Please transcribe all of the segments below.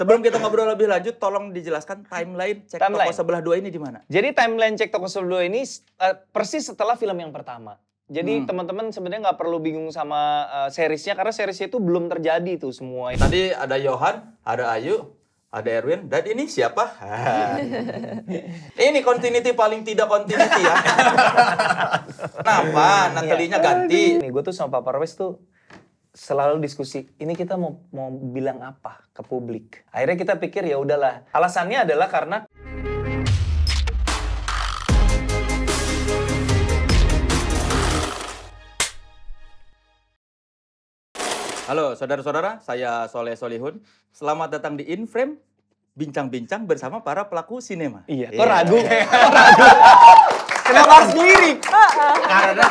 Sebelum kita ngobrol lebih lanjut, tolong dijelaskan timeline cek timeline. toko sebelah dua ini di mana. Jadi timeline cek toko sebelah dua ini uh, persis setelah film yang pertama. Jadi hmm. teman-teman sebenarnya nggak perlu bingung sama uh, seriesnya karena seriesnya itu belum terjadi tuh semua. Tadi ada Johan, ada Ayu, ada Erwin, dan ini siapa? ini continuity paling tidak continuity ya. Kenapa? Natalinya ganti. Nih gue tuh sama Papa Rwes tuh selalu diskusi ini kita mau mau bilang apa ke publik akhirnya kita pikir ya udahlah alasannya adalah karena Halo saudara-saudara, saya Soleh Solihun. Selamat datang di Inframe bincang-bincang bersama para pelaku sinema. Iya. Kok iya. ragu? Kok ragu? Kenapa harus mirip?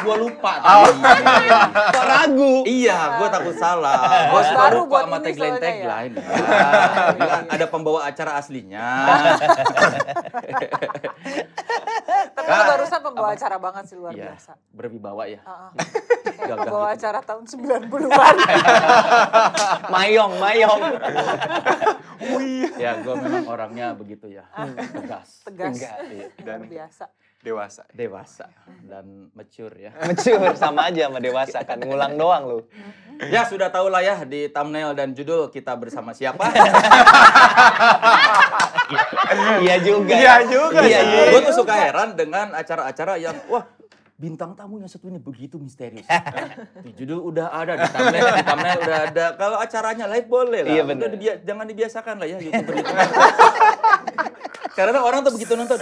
gue lupa oh. tadi. Kok ragu? Iya, gue takut salah. Gue suka lupa sama tagline-tagline. Ya. Iya, ada pembawa acara aslinya. Tapi nah, barusan pembawa acara banget sih luar iya, biasa. Berwibawa ya. Uh -uh. pembawa gitu. acara tahun 90-an. mayong, mayong. Wih. ya, gue memang orangnya begitu ya. Ah. Tegas. Tegas. Tegas. Iya. Dan, luar biasa dewasa dewasa dan mature ya mature sama aja sama dewasa kan ngulang doang lu ya sudah tahu lah ya di thumbnail dan judul kita bersama siapa iya juga iya juga iya, juga gue tuh suka heran dengan acara-acara yang wah bintang tamu yang satu ini begitu misterius. di judul udah ada, di thumbnail, di thumbnail udah ada. Kalau acaranya live boleh lah. Iya, bener. udah dibia jangan dibiasakan lah ya YouTuber itu. Karena orang tuh begitu nonton,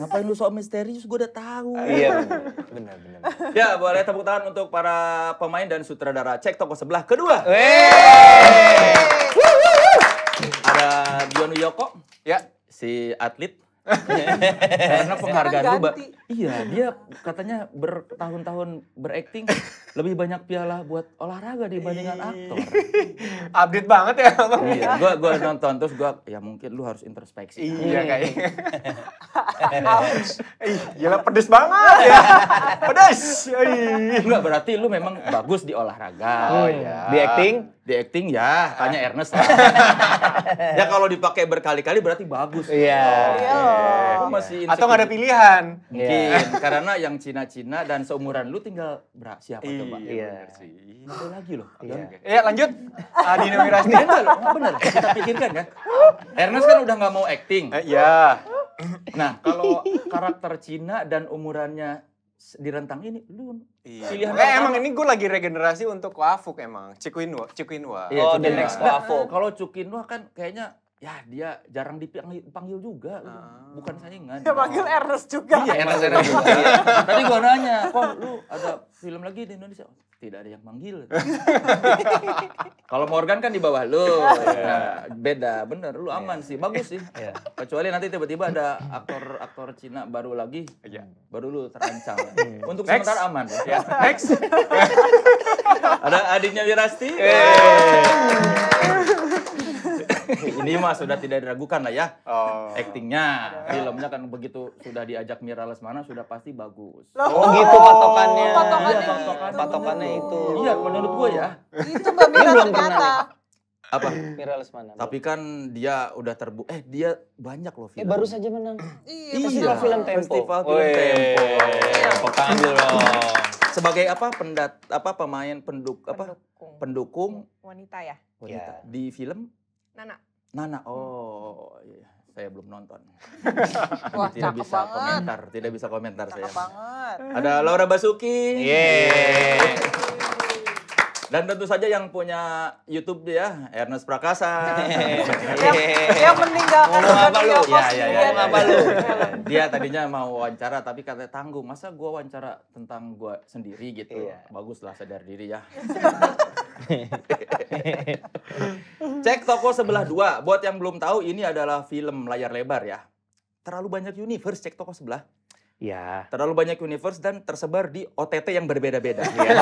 ngapain lu soal misterius gue udah tahu. Iya benar benar. Ya boleh tepuk tangan untuk para pemain dan sutradara cek toko sebelah kedua. Ada Dion Yoko, ya si atlet karena penghargaan lu iya dia katanya bertahun-tahun berakting lebih banyak piala buat olahraga dibandingkan iya. aktor update banget ya iya gua gua nonton terus gua ya mungkin lu harus introspeksi iya, iya. kayaknya ih gila pedes banget ya pedes enggak berarti lu memang bagus di olahraga oh iya di acting di acting ya tanya ah. Ernest lah. ya kalau dipakai berkali-kali berarti bagus. Iya. Yeah. Oh, yeah. masih yeah. Atau gak ada pilihan. Iya. Mungkin yeah. karena yang Cina-Cina dan seumuran lu tinggal berapa siapa yeah. coba? Iya. iya ada lagi loh. Iya. Yeah. yeah, lanjut. Adi ah, Nomi Rasti. Bener, bener. Kita pikirkan ya. Ernest kan udah nggak mau acting. Eh, iya. yeah. Nah, kalau karakter Cina dan umurannya di rentang ini lu iya. pilihan eh, emang ini gue lagi regenerasi untuk Kwafuk emang Cikuinwa Cikuinwa oh, iya, oh the next Koafuk nah, kalau Cikuinwa kan kayaknya ya dia jarang dipanggil juga uh. bukan saingan dia panggil Ernest juga iya Ernest Ernest juga iya. tadi gua nanya kok lu ada film lagi di Indonesia tidak ada yang manggil kalau Morgan kan di bawah lu ya, beda bener lu aman iya. sih bagus sih iya. kecuali nanti tiba-tiba ada aktor aktor Cina baru lagi ya. baru lu terancam untuk next. sementara aman ya. next ada adiknya Wirasti hey. Ini mah sudah tidak diragukan lah ya. Oh. Actingnya, filmnya kan begitu sudah diajak Mira Lesmana sudah pasti bagus. oh, Oh gitu oh, patokannya. Patokannya, ya, patokannya, gitu. patokannya itu. Iya menurut gue ya. Itu Mbak Mira ternyata. Apa? Mira Lesmana. Tapi kan dia udah terbu eh dia banyak loh film. Eh baru saja menang. iya, Festival iya, Film Tempo. Festival Film Wee. Tempo. Tepuk tangan dong sebagai apa pendat apa pemain penduk apa pendukung, pendukung wanita ya wanita yeah. di film Nana Nana, hmm. oh iya. saya belum nonton. Wah, tidak bisa banget. komentar, tidak bisa komentar cakep saya. banget. Ada Laura Basuki. Yeah. Dan tentu saja yang punya YouTube dia, Ernest Prakasa. yang, yang meninggalkan mau apa lu? Ya, ya, ya, ya, apa lu? dia tadinya mau wawancara tapi katanya tanggung. Masa gua wawancara tentang gua sendiri gitu. Iya. Baguslah sadar diri ya. Cek toko sebelah dua. Buat yang belum tahu, ini adalah film layar lebar ya. Terlalu banyak universe cek toko sebelah. Ya. Terlalu banyak universe dan tersebar di OTT yang berbeda-beda. Iya.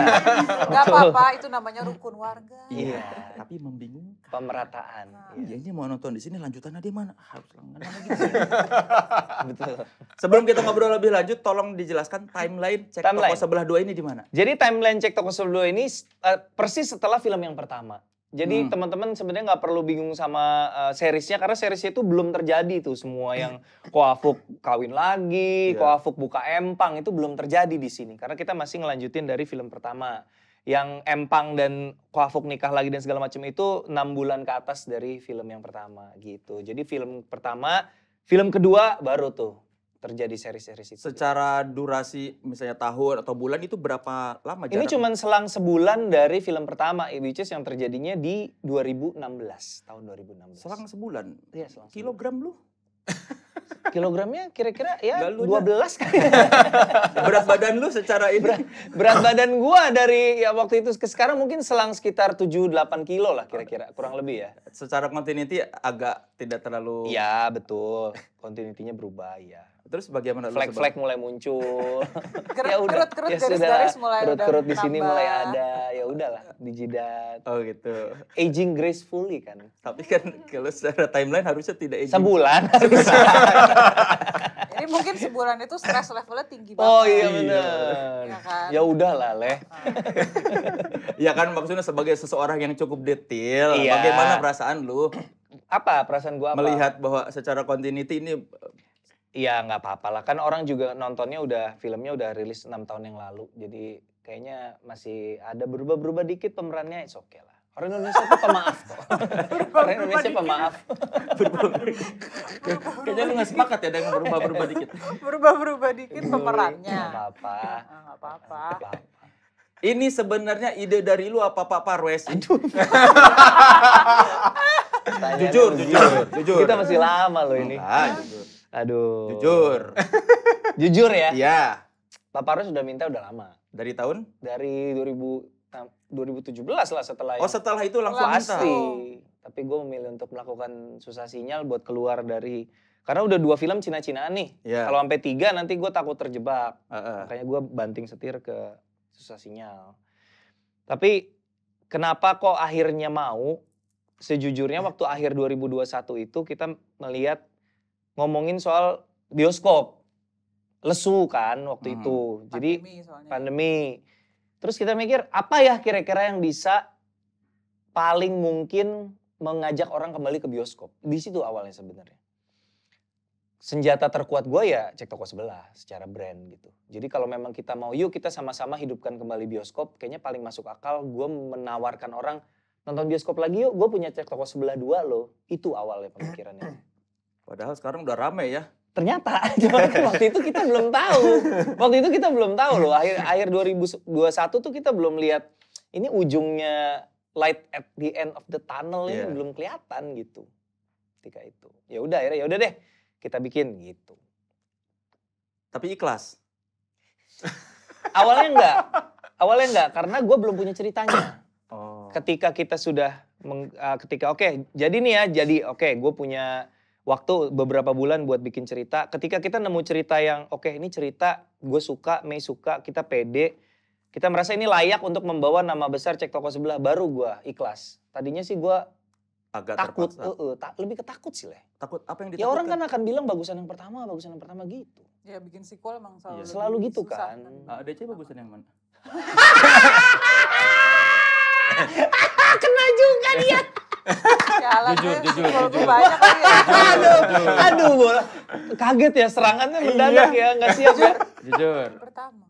Gak apa-apa, itu namanya rukun warga. Iya, tapi membingungkan. Pemerataan. Nah. Iya, ini mau nonton di sini lanjutannya di mana? Harus langganan lagi. Betul. Sebelum kita ngobrol lebih lanjut, tolong dijelaskan timeline cek timeline. toko sebelah dua ini di mana? Jadi timeline cek toko sebelah dua ini uh, persis setelah film yang pertama. Jadi hmm. teman-teman sebenarnya nggak perlu bingung sama uh, seriesnya karena serisnya itu belum terjadi tuh semua yang Koafuk kawin lagi, yeah. Koafuk buka empang itu belum terjadi di sini karena kita masih ngelanjutin dari film pertama yang empang dan Koafuk nikah lagi dan segala macam itu enam bulan ke atas dari film yang pertama gitu. Jadi film pertama, film kedua baru tuh terjadi seri-seri itu? Secara durasi misalnya tahun atau bulan itu berapa lama? Ini cuma selang sebulan dari film pertama, which is yang terjadinya di 2016, tahun 2016. Selang sebulan? Iya, selang Kilogram lu? Kilogramnya kira-kira ya dua 12 kali. Ya. berat badan lu secara ini? Berat, berat badan gua dari ya waktu itu ke sekarang mungkin selang sekitar 7-8 kilo lah kira-kira, kurang lebih ya. Secara continuity agak tidak terlalu... Iya betul, continuity-nya berubah ya. Terus bagaimana? Flag-flag mulai muncul. kerut, ya Kerut, kerut, ya garis, garis mulai kerut, kerut di sini mulai ada. Ya udahlah, di jidat. Oh gitu. Aging gracefully kan. Tapi kan kalau secara timeline harusnya tidak aging. Sebulan. Jadi mungkin sebulan itu stress levelnya tinggi oh, banget. Oh iya benar. Ya kan? Ya udahlah, Leh. ya kan maksudnya sebagai seseorang yang cukup detail, iya. bagaimana perasaan lu apa perasaan gua apa? melihat bahwa secara continuity ini Iya nggak apa-apa lah kan orang juga nontonnya udah filmnya udah rilis enam tahun yang lalu jadi kayaknya masih ada berubah-berubah dikit pemerannya oke okay lah orang Indonesia tuh pemaaf kok orang Indonesia pemaaf kayaknya lu nggak sepakat ya dengan berubah-berubah dikit berubah-berubah dikit pemerannya ah, nggak apa-apa nggak apa-apa ini sebenarnya ide dari lu apa Pak Parwes? Aduh. jujur, jujur, jujur. Kita masih lama loh ini. Ah, jujur. Aduh. Jujur. Jujur ya? Iya. Papa Roy sudah minta udah lama. Dari tahun? Dari 2000, 2017 lah setelah Oh setelah itu langsung Pasti. minta? Pasti. Tapi gue memilih untuk melakukan susah sinyal buat keluar dari karena udah dua film Cina-Cinaan nih. Yeah. Kalau sampai tiga nanti gue takut terjebak. Uh -uh. Makanya gue banting setir ke susah sinyal. Tapi kenapa kok akhirnya mau? Sejujurnya waktu akhir 2021 itu kita melihat ngomongin soal bioskop lesu kan waktu hmm. itu jadi pandemi, pandemi terus kita mikir apa ya kira-kira yang bisa paling mungkin mengajak orang kembali ke bioskop di situ awalnya sebenarnya senjata terkuat gue ya cek toko sebelah secara brand gitu. Jadi kalau memang kita mau yuk kita sama-sama hidupkan kembali bioskop, kayaknya paling masuk akal gue menawarkan orang nonton bioskop lagi yuk, gue punya cek toko sebelah dua loh. Itu awalnya pemikirannya. Padahal sekarang udah rame ya. Ternyata, waktu itu kita belum tahu. Waktu itu kita belum tahu loh. Akhir akhir 2021 tuh kita belum lihat ini ujungnya light at the end of the tunnel yeah. ini iya. belum kelihatan gitu. Ketika itu. Ya udah akhirnya ya udah deh kita bikin gitu. Tapi ikhlas. Awalnya enggak. Awalnya enggak karena gue belum punya ceritanya. Oh. Ketika kita sudah meng, uh, ketika oke okay, jadi nih ya jadi oke okay, gue punya waktu beberapa bulan buat bikin cerita. Ketika kita nemu cerita yang oke okay, ini cerita gue suka, Mei suka, kita pede, kita merasa ini layak untuk membawa nama besar cek toko sebelah baru gue ikhlas. Tadinya sih gue agak takut, terpaksa. Uh, uh, ta lebih ketakut sih leh. Takut apa yang ditakutkan? Ya orang kan akan bilang bagusan yang pertama, bagusan yang pertama gitu. Ya bikin sequel emang selalu, ya. selalu gitu susah, kan. Ada kan. Uh, DC bagusan yang mana? Ya. jujur, jujur, jujur. banyak aduh, aduh bola. Kaget ya serangannya mendadak iya. ya, nggak siap ya. Jujur. Pertama.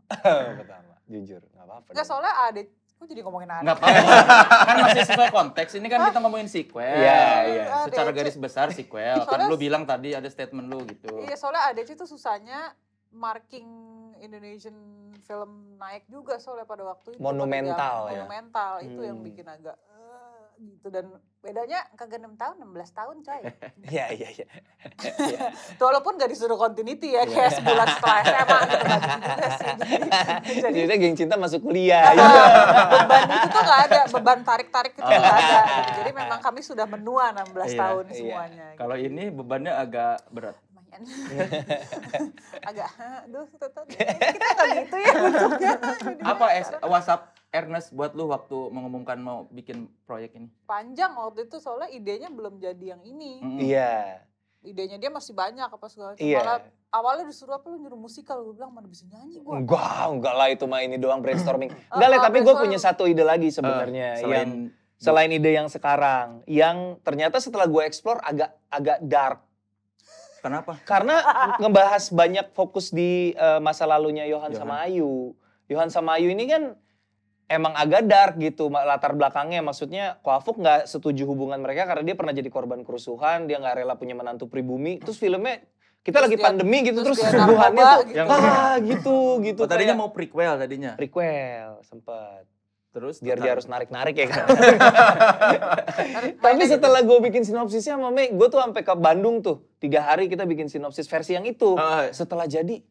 Pertama, jujur, nggak apa-apa. Nggak soalnya ada Kok jadi ngomongin anak? nggak apa-apa. kan masih sesuai konteks. Ini kan Hah? kita ngomongin sequel. Iya, yeah, iya. Yeah. Secara garis besar sequel. kan lu bilang tadi ada statement lu gitu. Iya, soalnya ADC itu susahnya marking Indonesian film naik juga soalnya pada waktu itu. Monumental ya. Monumental, itu hmm. yang bikin agak gitu dan bedanya kagak 6 tahun 16 tahun coy. Iya iya iya. iya. Walaupun gak disuruh continuity ya iya. kayak sebulan setelah SMA gitu gak juga sih. Jadi, Jadi geng cinta masuk kuliah. Iya. beban itu tuh gak ada beban tarik-tarik itu gak ada. Oh. Gitu. Jadi memang kami sudah menua 16 tahun semuanya. Kalau gitu. ini bebannya agak berat agak aduh tetap kita gak gitu ya bentuknya apa WhatsApp Ernest buat lu waktu mengumumkan mau bikin proyek ini? Panjang waktu itu soalnya idenya belum jadi yang ini. Iya. Mm yeah. Idenya dia masih banyak apa segala macam. Yeah. Iya. awalnya disuruh apa lu nyuruh musikal gue bilang mana bisa nyanyi gue. Enggak, enggak lah itu mah ini doang brainstorming. enggak lah, tapi gue punya satu ide lagi sebenarnya uh, selain, yang selain ide yang sekarang yang ternyata setelah gue explore agak agak dark. Kenapa? Karena ngebahas banyak fokus di uh, masa lalunya Yohan. sama Ayu. Yohan sama Ayu ini kan emang agak dark gitu latar belakangnya maksudnya Kwafuk nggak setuju hubungan mereka karena dia pernah jadi korban kerusuhan dia nggak rela punya menantu pribumi terus filmnya kita terus lagi dia, pandemi gitu terus, kesuguhannya kerusuhannya tuh yang gitu. ah gitu gitu oh, tadinya mau prequel tadinya prequel sempet Terus biar dia harus narik-narik ya kan. Tapi gitu. setelah gue bikin sinopsisnya sama Mei, gue tuh sampai ke Bandung tuh. Tiga hari kita bikin sinopsis versi yang itu. Oh, iya. setelah jadi,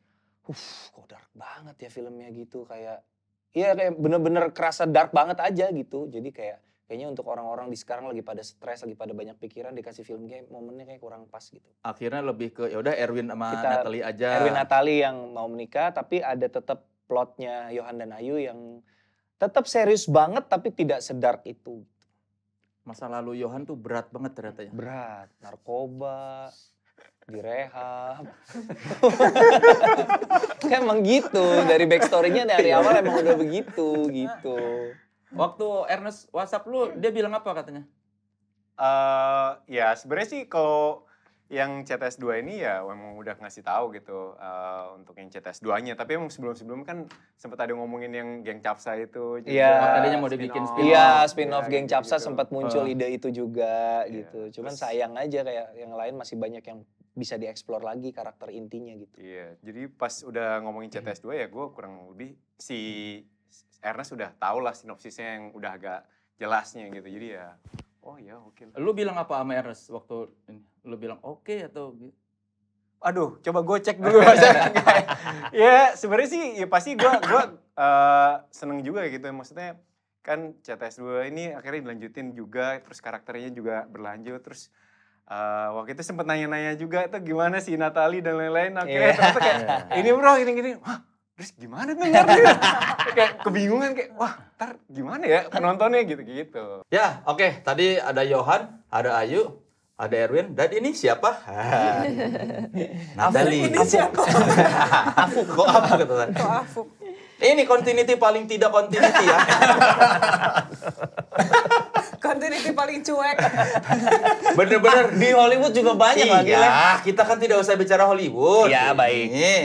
uh kok dark banget ya filmnya gitu. Kayak Iya kayak bener-bener kerasa dark banget aja gitu. Jadi kayak kayaknya untuk orang-orang di sekarang lagi pada stres, lagi pada banyak pikiran dikasih film kayak momennya kayak kurang pas gitu. Akhirnya lebih ke ya udah Erwin sama Kita, Natalie aja. Erwin Natalie yang mau menikah tapi ada tetap plotnya Yohan dan Ayu yang tetap serius banget tapi tidak sedark itu. Masa lalu Yohan tuh berat banget ternyata ya. Berat, narkoba, direhab. Kan emang gitu dari backstorynya dari iya. awal emang udah begitu gitu. Waktu Ernest WhatsApp lu dia bilang apa katanya? Uh, ya sebenarnya sih kalau yang CTS 2 ini ya emang udah ngasih tahu gitu uh, untuk yang CTS 2-nya. Tapi emang sebelum-sebelum kan sempat ada ngomongin yang Geng Capsa itu. Iya. Yeah. Oh, tadinya mau dibikin spin-off. Iya, spin-off iya, Geng Capsa gitu. sempat muncul uh. ide itu juga yeah. gitu. Cuman Terus, sayang aja kayak yang lain masih banyak yang bisa dieksplor lagi karakter intinya gitu. Iya, jadi pas udah ngomongin CTS 2 ya gue kurang lebih si Ernest sudah tau lah sinopsisnya yang udah agak jelasnya gitu. Jadi ya, oh ya oke. Okay. Lu bilang apa sama Ernest waktu ini? Lu bilang oke okay atau Aduh, coba gue cek dulu ya sebenarnya sih ya pasti gue gua, uh, seneng juga gitu. Maksudnya kan CTS 2 ini akhirnya dilanjutin juga. Terus karakternya juga berlanjut. Terus Uh, waktu itu sempat nanya-nanya juga tuh gimana sih Natali dan lain-lain. Oke, okay, iya. yeah. terus kayak ini bro, ini gini. Wah, terus gimana tuh kayak kebingungan kayak wah, ntar gimana ya penontonnya gitu-gitu. Ya, oke. Okay. Tadi ada Johan, ada Ayu, ada Erwin. Dan ini siapa? Natali. Ini siapa? Afuk. Kok Afuk gitu kan? Kok Afuk. Ini continuity paling tidak continuity ya. Bukan Trinity paling cuek. Bener-bener. di Hollywood juga banyak lagi. Iya, kita kan tidak usah bicara Hollywood. Iya, baik. Ini.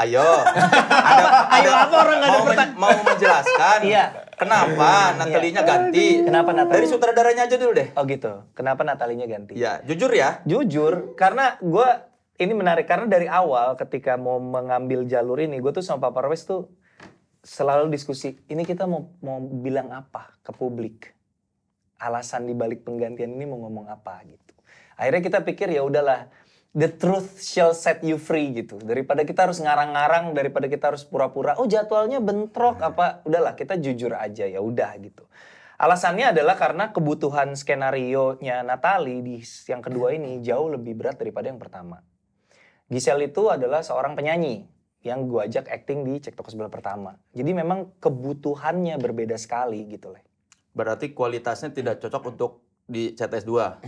Ayo. ada, Ayo apa orang mau, ada men, mau menjelaskan. iya. Kenapa iya. Natalinya ganti? Kenapa Natali? Dari sutradaranya aja dulu deh. Oh gitu. Kenapa Natalinya ganti? Ya, jujur ya. Jujur, karena gue ini menarik karena dari awal ketika mau mengambil jalur ini, gue tuh sama Papa Royce tuh selalu diskusi ini kita mau mau bilang apa ke publik alasan di balik penggantian ini mau ngomong apa gitu akhirnya kita pikir ya udahlah the truth shall set you free gitu. Daripada kita harus ngarang-ngarang, daripada kita harus pura-pura, oh jadwalnya bentrok apa, udahlah kita jujur aja ya udah gitu. Alasannya adalah karena kebutuhan skenario-nya Natali di yang kedua ini jauh lebih berat daripada yang pertama. Giselle itu adalah seorang penyanyi yang gue ajak acting di Cek Toko Sebelah pertama. Jadi memang kebutuhannya berbeda sekali gitu loh. Berarti kualitasnya tidak cocok untuk di CTS 2?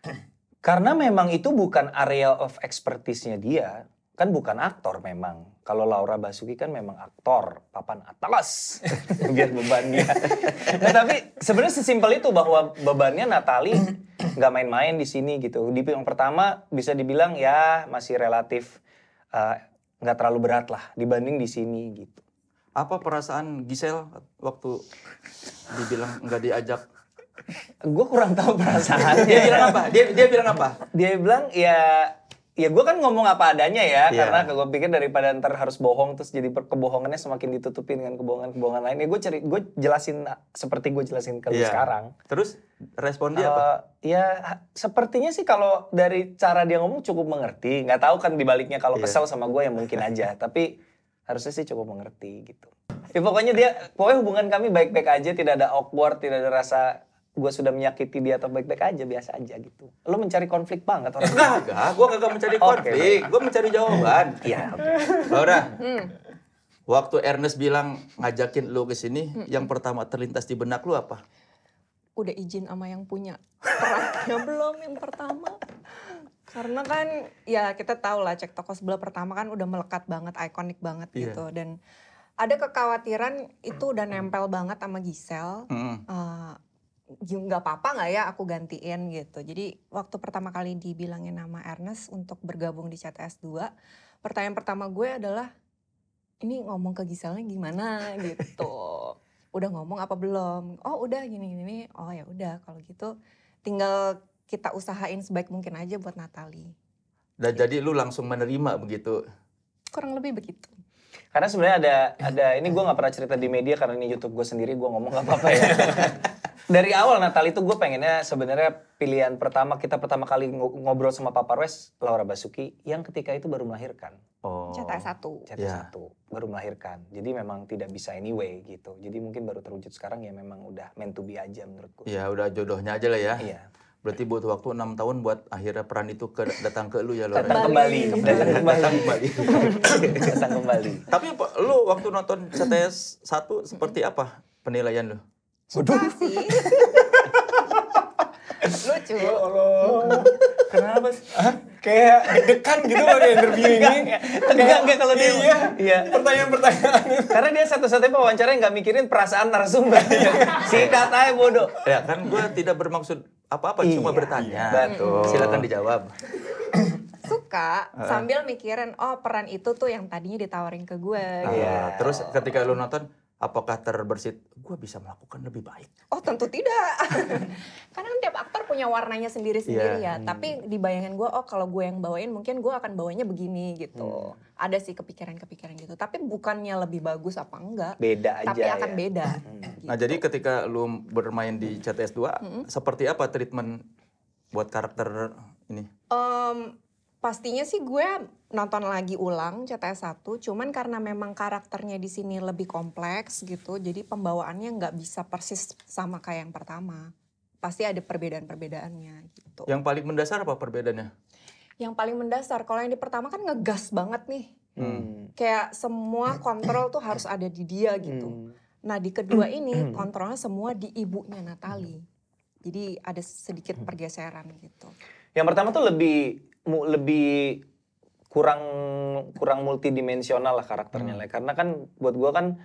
Karena memang itu bukan area of expertise-nya dia. Kan bukan aktor memang. Kalau Laura Basuki kan memang aktor, papan atas. Biar bebannya. nah, tapi sebenarnya sesimpel itu bahwa bebannya Natali nggak main-main di sini gitu. Di yang pertama bisa dibilang ya masih relatif uh, nggak terlalu berat lah dibanding di sini gitu. Apa perasaan Gisel waktu dibilang nggak diajak? Gue kurang tahu perasaan dia bilang apa? Dia dia bilang apa? Dia bilang ya ya gue kan ngomong apa adanya ya yeah. karena gue pikir daripada ntar harus bohong terus jadi kebohongannya semakin ditutupin dengan kebohongan-kebohongan lain ya gue cari gue jelasin seperti gue jelasin ke yeah. sekarang terus respon dia uh, apa eh, ya sepertinya sih kalau dari cara dia ngomong cukup mengerti nggak tahu kan dibaliknya kalau yeah. kesel sama gue ya mungkin aja tapi harusnya sih cukup mengerti gitu ya pokoknya dia pokoknya hubungan kami baik-baik aja tidak ada awkward tidak ada rasa gue sudah menyakiti dia atau baik-baik aja biasa aja gitu. Lo mencari konflik banget orang. Enggak, enggak. Gue gak mencari konflik. Gue mencari jawaban. Iya. okay. Laura, hmm. waktu Ernest bilang ngajakin lo kesini hmm. yang pertama terlintas di benak lo apa? Udah izin sama yang punya peraknya belum yang pertama. Karena kan ya kita tahu lah cek toko sebelah pertama kan udah melekat banget, ikonik banget yeah. gitu. Dan ada kekhawatiran itu udah nempel banget sama giselle Mm. Uh, nggak apa-apa nggak ya aku gantiin gitu. Jadi waktu pertama kali dibilangin nama Ernest untuk bergabung di CTS 2, pertanyaan pertama gue adalah ini ngomong ke Giselnya gimana gitu. udah ngomong apa belum? Oh udah gini gini. Oh ya udah kalau gitu tinggal kita usahain sebaik mungkin aja buat Natali. Dan gitu. jadi lu langsung menerima begitu? Kurang lebih begitu. Karena sebenarnya ada ada ini gue nggak pernah cerita di media karena ini YouTube gue sendiri gue ngomong nggak apa-apa ya. Dari awal Natal itu gue pengennya sebenarnya pilihan pertama kita pertama kali ngobrol sama Papa Wes Laura Basuki yang ketika itu baru melahirkan. Oh. Cetak satu. Cetak iya. yeah. satu baru melahirkan. Jadi memang tidak bisa anyway gitu. Jadi mungkin baru terwujud sekarang ya memang udah meant to be aja menurutku. Ya udah jodohnya aja lah ya. Iya. Berarti buat waktu enam tahun buat akhirnya peran itu ke, datang ke lu ya lo. Datang kembali, datang kembali. Datang kembali. datang kembali. Tapi apa, lu waktu nonton CTS satu seperti apa penilaian lu? bodoh Lucu. Ya? ya Allah. Kenapa sih? kayak deg-degan gitu di interview ini. Enggak, enggak kalau dia. Iya, iya. Pertanyaan-pertanyaan. Karena dia satu-satunya wawancara yang nggak mikirin perasaan narasumber. Iya. Sikat aja bodoh. Ya kan gue tidak bermaksud apa-apa iya, cuma bertanya. Iya. Betul. Silakan dijawab. Suka sambil mikirin oh peran itu tuh yang tadinya ditawarin ke gue. Iya, gitu. terus ketika lu nonton apakah terbersit gue bisa melakukan lebih baik? Oh tentu tidak, karena kan tiap aktor punya warnanya sendiri-sendiri yeah. ya. Tapi hmm. di bayangan gue, oh kalau gue yang bawain mungkin gue akan bawanya begini gitu. Hmm. Ada sih kepikiran-kepikiran gitu. Tapi bukannya lebih bagus apa enggak? Beda aja. Tapi akan ya. beda. Hmm. gitu. Nah jadi ketika lu bermain di CTS 2, hmm. seperti apa treatment buat karakter ini? Um, pastinya sih gue nonton lagi ulang CTS 1 cuman karena memang karakternya di sini lebih kompleks gitu jadi pembawaannya nggak bisa persis sama kayak yang pertama pasti ada perbedaan-perbedaannya gitu yang paling mendasar apa perbedaannya yang paling mendasar kalau yang di pertama kan ngegas banget nih hmm. kayak semua kontrol tuh harus ada di dia gitu hmm. nah di kedua hmm. ini hmm. kontrolnya semua di ibunya Natali jadi ada sedikit pergeseran gitu yang pertama tuh lebih mu, lebih kurang kurang multidimensional lah karakternya hmm. lah. Karena kan buat gua kan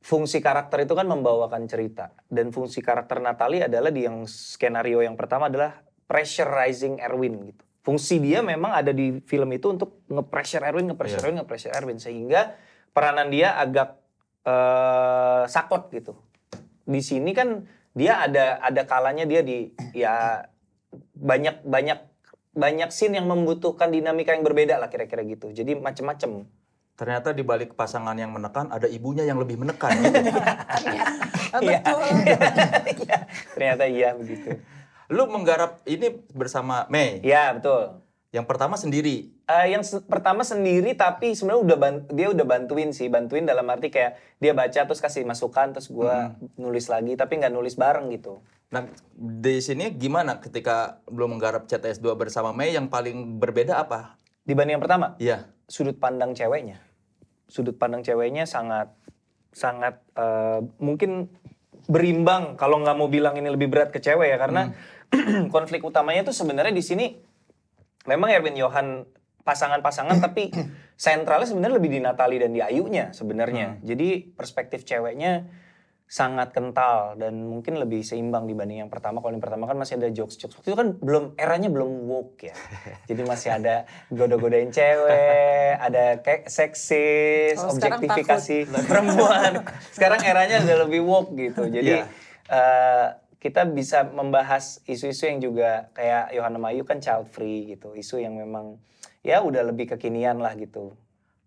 fungsi karakter itu kan membawakan cerita dan fungsi karakter Natalie adalah di yang skenario yang pertama adalah pressurizing Erwin gitu. Fungsi dia memang ada di film itu untuk nge-pressure Erwin, nge-pressure yeah. Erwin, nge-pressure Erwin sehingga peranan dia agak uh, sakot gitu. Di sini kan dia ada ada kalanya dia di ya banyak banyak banyak scene yang membutuhkan dinamika yang berbeda lah kira-kira gitu. Jadi macem-macem. Ternyata di balik pasangan yang menekan ada ibunya yang lebih menekan. Gitu. Iya. Betul. Iya. Iya. ternyata iya begitu. Lu menggarap ini bersama Mei. Iya betul. Yang pertama sendiri. Uh, yang se pertama sendiri tapi sebenarnya udah dia udah bantuin sih, bantuin dalam arti kayak dia baca terus kasih masukan terus gue hmm. nulis lagi tapi nggak nulis bareng gitu. Nah, di sini gimana ketika belum menggarap CTS2 bersama Mei yang paling berbeda apa? Dibanding yang pertama? Iya. Sudut pandang ceweknya. Sudut pandang ceweknya sangat sangat uh, mungkin berimbang kalau nggak mau bilang ini lebih berat ke cewek ya karena hmm. konflik utamanya itu sebenarnya di sini memang Erwin Johan pasangan-pasangan tapi sentralnya sebenarnya lebih di Natali dan di Ayunya sebenarnya. Hmm. Jadi perspektif ceweknya sangat kental dan mungkin lebih seimbang dibanding yang pertama. Kalau yang pertama kan masih ada jokes-jokes. Waktu itu kan belum eranya belum woke ya. Jadi masih ada goda-godain cewek, ada kayak seksis, oh, objektifikasi perempuan. Sekarang eranya udah lebih woke gitu. Iya. Jadi yeah. uh, kita bisa membahas isu-isu yang juga kayak Yohana Mayu kan child free gitu. Isu yang memang ya udah lebih kekinian lah gitu.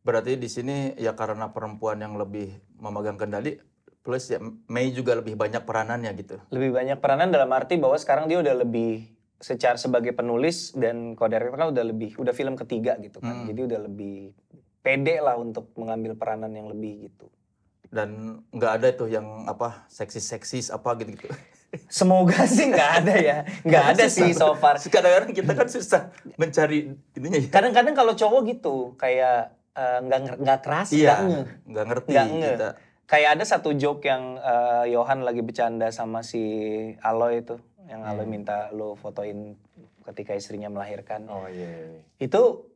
Berarti di sini ya karena perempuan yang lebih memegang kendali plus ya Mei juga lebih banyak peranannya gitu. Lebih banyak peranan dalam arti bahwa sekarang dia udah lebih secara sebagai penulis dan co-director kan udah lebih udah film ketiga gitu kan. Hmm. Jadi udah lebih pede lah untuk mengambil peranan yang lebih gitu. Dan nggak ada itu yang apa seksi-seksis apa gitu-gitu. Semoga sih nggak ada ya, nggak ada sih so far. Kadang-kadang kita kan susah mencari ininya. Ya. Kadang-kadang kalau cowok gitu kayak eh, nggak uh, nggak nggak iya, nggak ngerti gak nge. kita kayak ada satu joke yang uh, Johan lagi bercanda sama si Aloy itu yang Aloy Aloy hmm. minta lo fotoin ketika istrinya melahirkan. Oh iya. Yeah, iya. Itu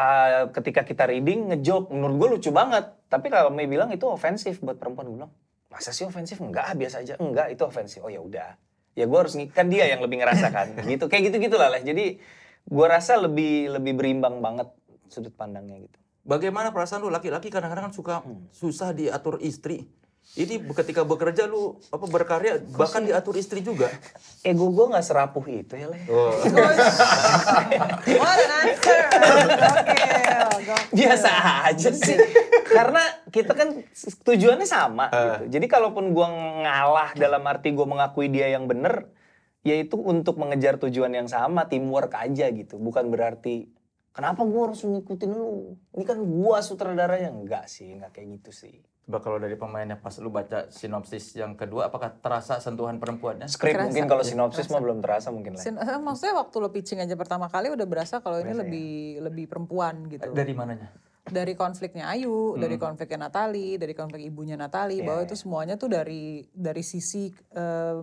uh, ketika kita reading ngejoke menurut gue lucu banget, tapi kalau Mei bilang itu ofensif buat perempuan gue bilang, masa sih ofensif? Enggak, biasa aja. Enggak, itu ofensif. Oh ya udah. Ya gue harus kan dia yang lebih ngerasakan gitu. Kayak gitu-gitulah lah. Jadi gue rasa lebih lebih berimbang banget sudut pandangnya gitu. Bagaimana perasaan lu laki-laki kadang-kadang kan suka hmm. susah diatur istri. Ini ketika bekerja lu apa berkarya bahkan diatur istri juga. Ego gue nggak serapuh itu ya le. Oh. What an answer. Biasa aja sih. Karena kita kan tujuannya sama uh. gitu. Jadi kalaupun gue ngalah dalam arti gue mengakui dia yang bener, yaitu untuk mengejar tujuan yang sama, teamwork aja gitu. Bukan berarti Kenapa gue harus ngikutin lu? Ini kan gue sutradaranya. Enggak sih, enggak kayak gitu sih. Coba kalau dari pemainnya pas lu baca sinopsis yang kedua, apakah terasa sentuhan perempuannya? Skrip mungkin kalau iya. sinopsis terasa. mah belum terasa mungkin lah. Sin eh, maksudnya waktu lo pitching aja pertama kali udah berasa kalau ini lebih ya. lebih perempuan gitu. Dari mananya? dari konfliknya Ayu, hmm. dari konfliknya Natali, dari konflik ibunya Natali, yeah, bahwa iya, itu iya. semuanya tuh dari dari sisi uh,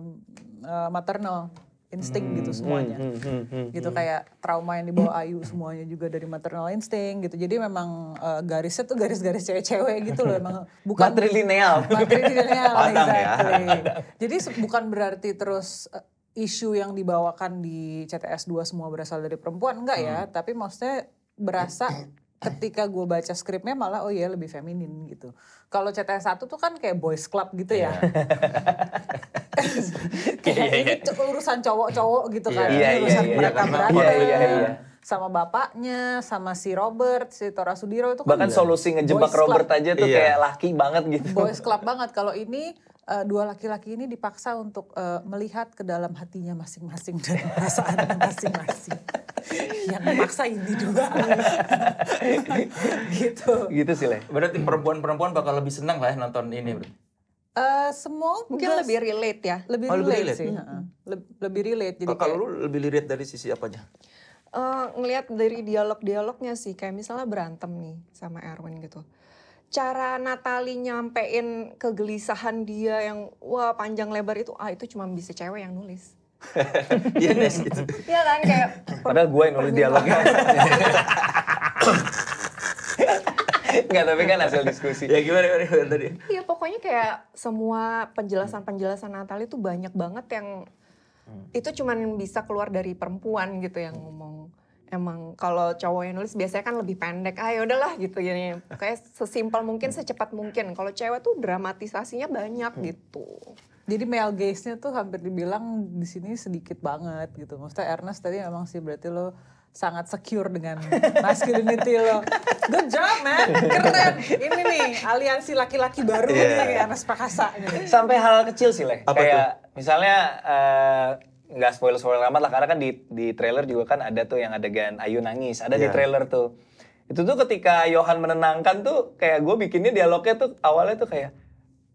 uh, maternal insting gitu hmm, gitu semuanya. Hmm, hmm, hmm, hmm, gitu hmm. kayak trauma yang dibawa Ayu semuanya juga dari maternal instinct gitu. Jadi memang uh, garisnya tuh garis-garis cewek-cewek gitu loh emang bukan matrilineal. Matrilineal ya. exactly. Ya. Jadi bukan berarti terus uh, isu yang dibawakan di CTS 2 semua berasal dari perempuan enggak ya, hmm. tapi maksudnya berasa ketika gue baca skripnya malah oh iya lebih feminin gitu. Kalau CTS satu tuh kan kayak boys club gitu ya. Iya. Iya, kayak ini iya. urusan cowok-cowok gitu kan. Yeah, ini urusan yeah, mereka yeah, berantem. Yeah, yeah, Sama bapaknya, sama si Robert, si Tora Sudiro itu kan Bahkan solusi ngejebak Robert club. aja tuh yeah. kayak laki banget gitu. Boys club banget. Kalau ini uh, dua laki-laki ini dipaksa untuk uh, melihat ke dalam hatinya masing-masing dan perasaan masing-masing yang memaksa ini juga gitu gitu sih leh berarti perempuan-perempuan bakal lebih senang lah ya nonton ini bro Uh, semua mungkin Mas, lebih relate ya lebih oh, relate, lebih relate sih -hmm. lebih relate jadi kalau kayak... lu lebih relate dari sisi apanya uh, ngelihat dari dialog-dialognya sih kayak misalnya berantem nih sama Erwin gitu cara Natali nyampein kegelisahan dia yang wah panjang lebar itu ah itu cuma bisa cewek yang nulis Iya Nes gitu. Iya kan kayak. Padahal gue yang nulis dialognya. Enggak, iya. tapi kan hasil diskusi. ya gimana, gimana, gimana tadi? Iya pokoknya kayak semua penjelasan-penjelasan Natal itu banyak banget yang hmm. itu cuman bisa keluar dari perempuan gitu yang ngomong emang kalau cowok yang nulis biasanya kan lebih pendek ah ya udahlah gitu ya kayak sesimpel mungkin secepat mungkin kalau cewek tuh dramatisasinya banyak hmm. gitu jadi male gaze-nya tuh hampir dibilang di sini sedikit banget gitu maksudnya Ernest tadi emang sih berarti lo sangat secure dengan masculinity lo. Good job man, keren. Ini nih aliansi laki-laki baru yeah. nih Ernest Prakasa. Sampai hal kecil sih leh. Kayak tuh? misalnya uh, nggak spoiler spoiler amat lah karena kan di di trailer juga kan ada tuh yang adegan Ayu nangis ada yeah. di iya. trailer tuh itu tuh ketika Johan menenangkan tuh kayak gue bikinnya dialognya tuh awalnya tuh kayak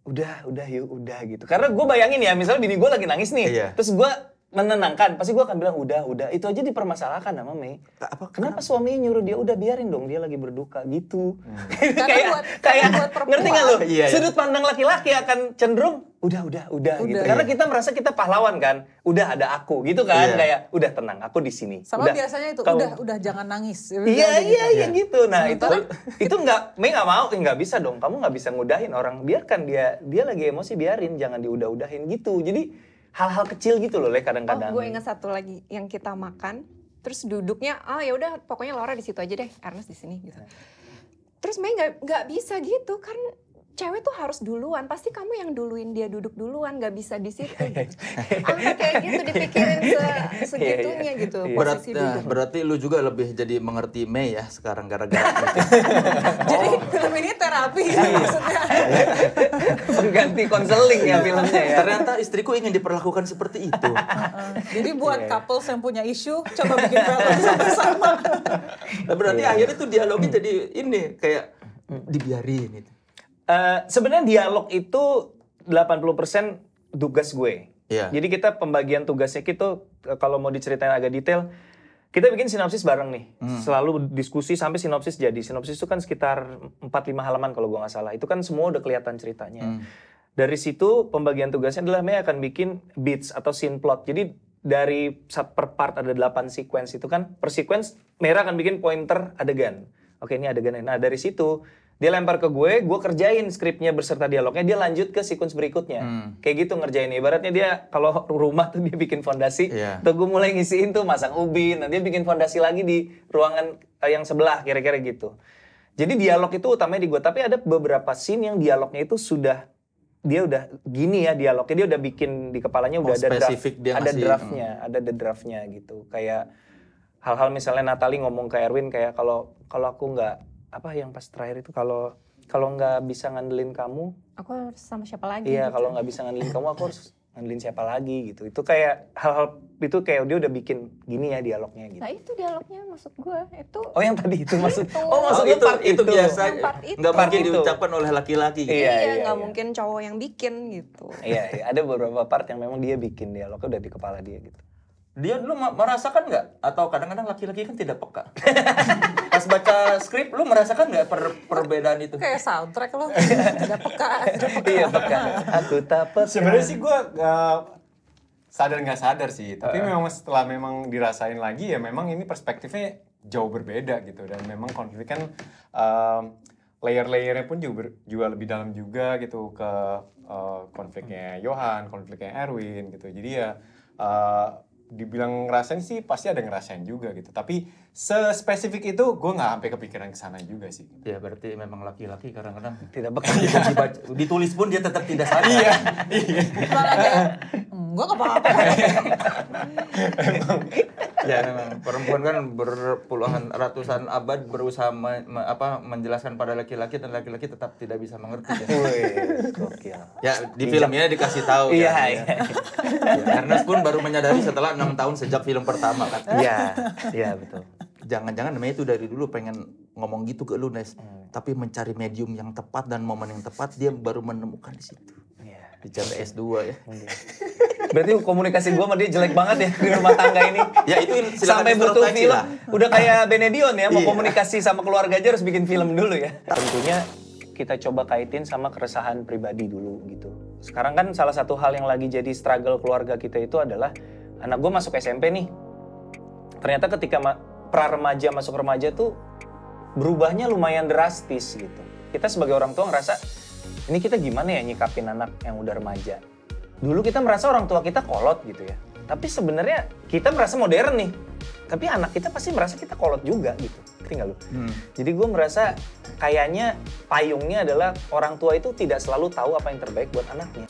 udah udah yuk udah gitu karena gue bayangin ya misalnya bini gue lagi nangis nih yeah. terus gue menenangkan pasti gue akan bilang udah udah itu aja dipermasalahkan sama Mei kenapa, kenapa suaminya nyuruh dia udah biarin dong dia lagi berduka gitu hmm. kayak kayak ngerti nggak lo iya, iya. sudut pandang laki-laki akan cenderung udah udah udah, gitu. udah gitu iya. karena kita merasa kita pahlawan kan udah ada aku gitu kan iya. kayak udah tenang aku di sini sama udah, biasanya itu Kau... udah udah jangan nangis gitu, iya iya, gitu. iya iya gitu nah Sementara, itu itu nggak Mei nggak mau nggak bisa dong kamu nggak bisa ngudahin orang biarkan dia dia lagi emosi biarin jangan diudah-udahin gitu jadi hal-hal kecil gitu loh leh kadang-kadang. Oh, gue ingat satu lagi yang kita makan, terus duduknya, oh ya udah pokoknya Laura di situ aja deh, Ernest di sini gitu. Nah. Terus Mei nggak nggak bisa gitu kan cewek tuh harus duluan pasti kamu yang duluin dia duduk duluan nggak bisa di situ iya. kayak gitu dipikirin se iya, iya. segitunya gitu Berat, posisi nah, berarti lu juga lebih jadi mengerti Mei ya sekarang gara-gara jadi film ini terapi ya, maksudnya pengganti konseling ya filmnya ya ternyata istriku ingin diperlakukan seperti itu jadi buat yeah. couples yang punya isu coba bikin film sama nah, berarti akhirnya tuh dialognya hmm. jadi ini kayak dibiarin itu Uh, sebenarnya dialog itu 80% tugas gue. Yeah. Jadi kita pembagian tugasnya kita gitu, eh, kalau mau diceritain agak detail, kita bikin sinopsis bareng nih. Hmm. Selalu diskusi sampai sinopsis jadi. Sinopsis itu kan sekitar 4-5 halaman kalau gue nggak salah. Itu kan semua udah kelihatan ceritanya. Hmm. Dari situ pembagian tugasnya adalah Mei akan bikin beats atau scene plot. Jadi dari per part ada 8 sequence itu kan per sequence Merah akan bikin pointer adegan. Oke ini adegan. Nah dari situ dia lempar ke gue, gue kerjain skripnya berserta dialognya, dia lanjut ke sekuens berikutnya. Hmm. Kayak gitu ngerjain. Ibaratnya dia kalau rumah tuh dia bikin fondasi, yeah. tuh gue mulai ngisiin tuh masang ubin, nanti dia bikin fondasi lagi di ruangan eh, yang sebelah kira-kira gitu. Jadi dialog itu utamanya di gue, tapi ada beberapa scene yang dialognya itu sudah dia udah gini ya dialognya dia udah bikin di kepalanya udah oh, ada draft, dia ada draftnya, hmm. ada the draftnya gitu. Kayak hal-hal misalnya Natali ngomong ke Erwin kayak kalau kalau aku nggak apa yang pas terakhir itu kalau kalau nggak bisa ngandelin kamu aku harus sama siapa lagi iya gitu. kalau nggak bisa ngandelin kamu aku harus ngandelin siapa lagi gitu itu kayak hal-hal itu kayak dia udah bikin gini ya dialognya gitu nah itu dialognya maksud gue itu oh yang tadi itu maksud oh maksud oh, itu, part itu, itu biasa nggak mungkin diucapkan oleh laki-laki gitu iya, iya, iya nggak iya, iya. mungkin cowok yang bikin gitu iya, iya ada beberapa part yang memang dia bikin dialognya udah di kepala dia gitu dia dulu merasakan nggak atau kadang-kadang laki-laki kan tidak peka pas baca skrip lu merasakan nggak per perbedaan itu kayak soundtrack lo tidak peka peka iya peka aku tak peka sebenarnya sih gue uh, sadar nggak sadar sih tapi uh. memang setelah memang dirasain lagi ya memang ini perspektifnya jauh berbeda gitu dan memang konflik kan uh, layer-layernya pun juga, juga lebih dalam juga gitu ke uh, konfliknya Johan, konfliknya Erwin gitu. Jadi ya uh, dibilang ngerasain sih pasti ada ngerasain juga gitu. Tapi sespesifik itu gue nggak sampai kepikiran ke sana juga sih. Ya berarti memang laki-laki kadang-kadang tidak bekerja ditulis pun dia tetap tidak sadar. iya. iya. gue nggak apa-apa. ya memang perempuan kan berpuluhan ratusan abad berusaha me, me, apa menjelaskan pada laki-laki dan laki-laki tetap tidak bisa mengerti. Ya, ya di filmnya dikasih tahu. Iya. iya. Ya. Iya. Ernest pun baru menyadari setelah enam tahun sejak film pertama kan. Iya. Iya betul jangan-jangan namanya itu dari dulu pengen ngomong gitu ke lu Nes hmm. tapi mencari medium yang tepat dan momen yang tepat dia baru menemukan di situ yeah. di S2 ya berarti komunikasi gue sama dia jelek banget ya di rumah tangga ini ya itu sampai butuh film lah. udah kayak Benedion ya mau yeah. komunikasi sama keluarga aja harus bikin film dulu ya tentunya kita coba kaitin sama keresahan pribadi dulu gitu sekarang kan salah satu hal yang lagi jadi struggle keluarga kita itu adalah anak gue masuk SMP nih ternyata ketika pra remaja masuk remaja tuh berubahnya lumayan drastis gitu. Kita sebagai orang tua ngerasa ini kita gimana ya nyikapin anak yang udah remaja. Dulu kita merasa orang tua kita kolot gitu ya. Tapi sebenarnya kita merasa modern nih. Tapi anak kita pasti merasa kita kolot juga gitu. Tinggal lu. Hmm. Jadi gue merasa kayaknya payungnya adalah orang tua itu tidak selalu tahu apa yang terbaik buat anaknya.